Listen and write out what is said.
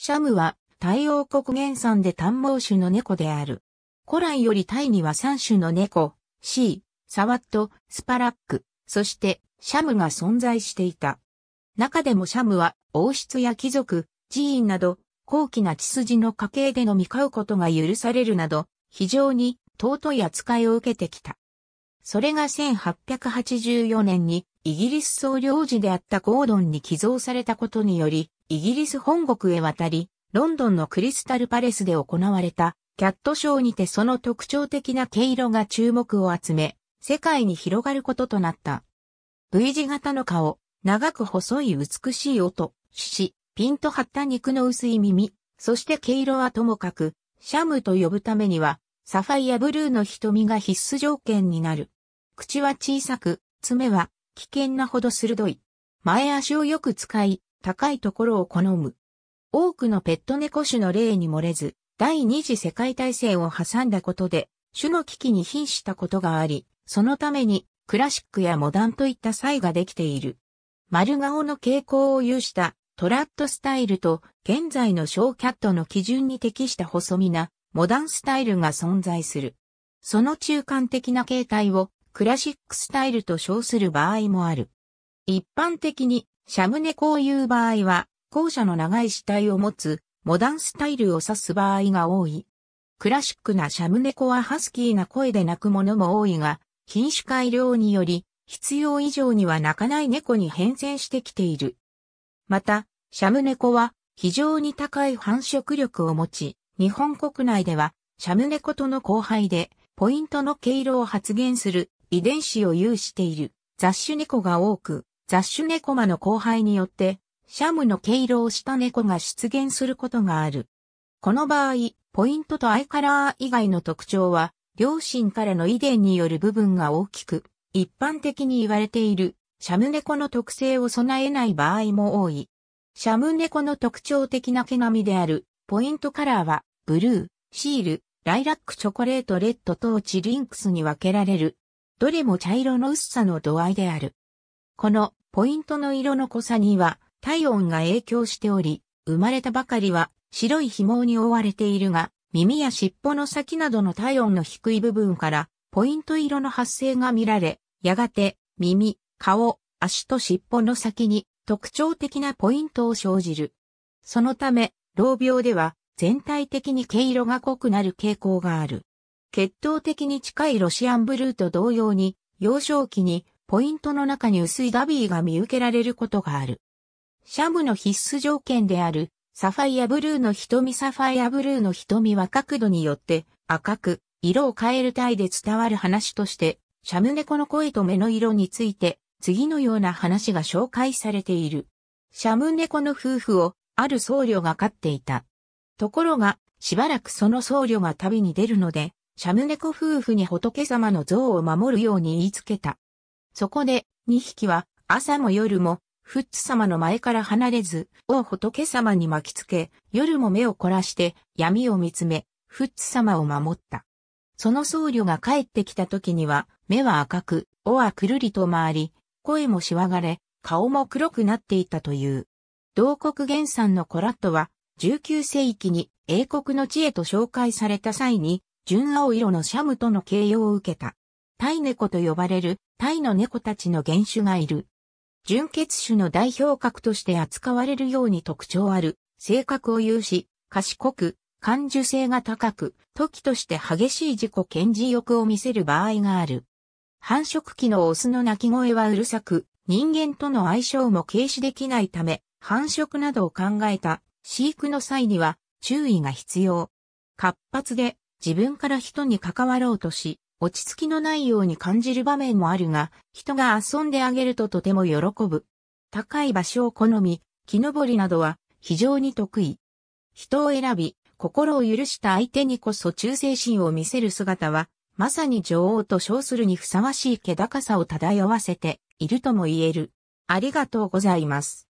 シャムは、太陽国原産で短毛種の猫である。古来よりタイには3種の猫、シー、サワット、スパラック、そしてシャムが存在していた。中でもシャムは王室や貴族、寺院など高貴な血筋の家系でのみ買うことが許されるなど非常に尊い扱いを受けてきた。それが1884年にイギリス総領事であったゴードンに寄贈されたことによりイギリス本国へ渡り、ロンドンのクリスタルパレスで行われたキャットショーにてその特徴的な毛色が注目を集め、世界に広がることとなった。V 字型の顔、長く細い美しい音、獅ピンと張った肉の薄い耳、そして毛色はともかく、シャムと呼ぶためには、サファイアブルーの瞳が必須条件になる。口は小さく、爪は危険なほど鋭い。前足をよく使い、高いところを好む。多くのペット猫種の例に漏れず、第二次世界大戦を挟んだことで、種の危機に瀕したことがあり、そのために、クラシックやモダンといった差異ができている。丸顔の傾向を有したトラットスタイルと現在の小キャットの基準に適した細身なモダンスタイルが存在する。その中間的な形態をクラシックスタイルと称する場合もある。一般的にシャム猫を言う場合は、校舎の長い死体を持つ、モダンスタイルを指す場合が多い。クラシックなシャム猫はハスキーな声で鳴くものも多いが、品種改良により、必要以上には鳴かない猫に変遷してきている。また、シャム猫は非常に高い繁殖力を持ち、日本国内ではシャム猫との交配でポイントの毛色を発現する遺伝子を有している雑種猫が多く、雑種猫魔の交配によって、シャムの毛色をした猫が出現することがある。この場合、ポイントとアイカラー以外の特徴は、両親からの遺伝による部分が大きく、一般的に言われている、シャム猫の特性を備えない場合も多い。シャム猫の特徴的な毛並みである、ポイントカラーは、ブルー、シール、ライラックチョコレートレッドトーチリンクスに分けられる。どれも茶色の薄さの度合いである。このポイントの色の濃さには体温が影響しており、生まれたばかりは白い紐に覆われているが、耳や尻尾の先などの体温の低い部分からポイント色の発生が見られ、やがて耳、顔、足と尻尾の先に特徴的なポイントを生じる。そのため、老病では全体的に毛色が濃くなる傾向がある。血統的に近いロシアンブルーと同様に、幼少期にポイントの中に薄いダビーが見受けられることがある。シャムの必須条件である、サファイアブルーの瞳サファイアブルーの瞳は角度によって赤く、色を変える体で伝わる話として、シャム猫の声と目の色について、次のような話が紹介されている。シャム猫の夫婦を、ある僧侶が飼っていた。ところが、しばらくその僧侶が旅に出るので、シャム猫夫婦に仏様の像を守るように言いつけた。そこで、2匹は、朝も夜も、フッツ様の前から離れず、王仏様に巻きつけ、夜も目を凝らして、闇を見つめ、フッツ様を守った。その僧侶が帰ってきた時には、目は赤く、尾はくるりと回り、声もしわがれ、顔も黒くなっていたという。同国原産のコラットは、19世紀に英国の地へと紹介された際に、純青色のシャムとの形容を受けた。タイ猫と呼ばれるタイの猫たちの原種がいる。純血種の代表格として扱われるように特徴ある、性格を有し、賢く、感受性が高く、時として激しい自己顕示欲を見せる場合がある。繁殖期のオスの鳴き声はうるさく、人間との相性も軽視できないため、繁殖などを考えた飼育の際には注意が必要。活発で自分から人に関わろうとし、落ち着きのないように感じる場面もあるが、人が遊んであげるととても喜ぶ。高い場所を好み、木登りなどは非常に得意。人を選び、心を許した相手にこそ忠誠心を見せる姿は、まさに女王と称するにふさわしい気高さを漂わせているとも言える。ありがとうございます。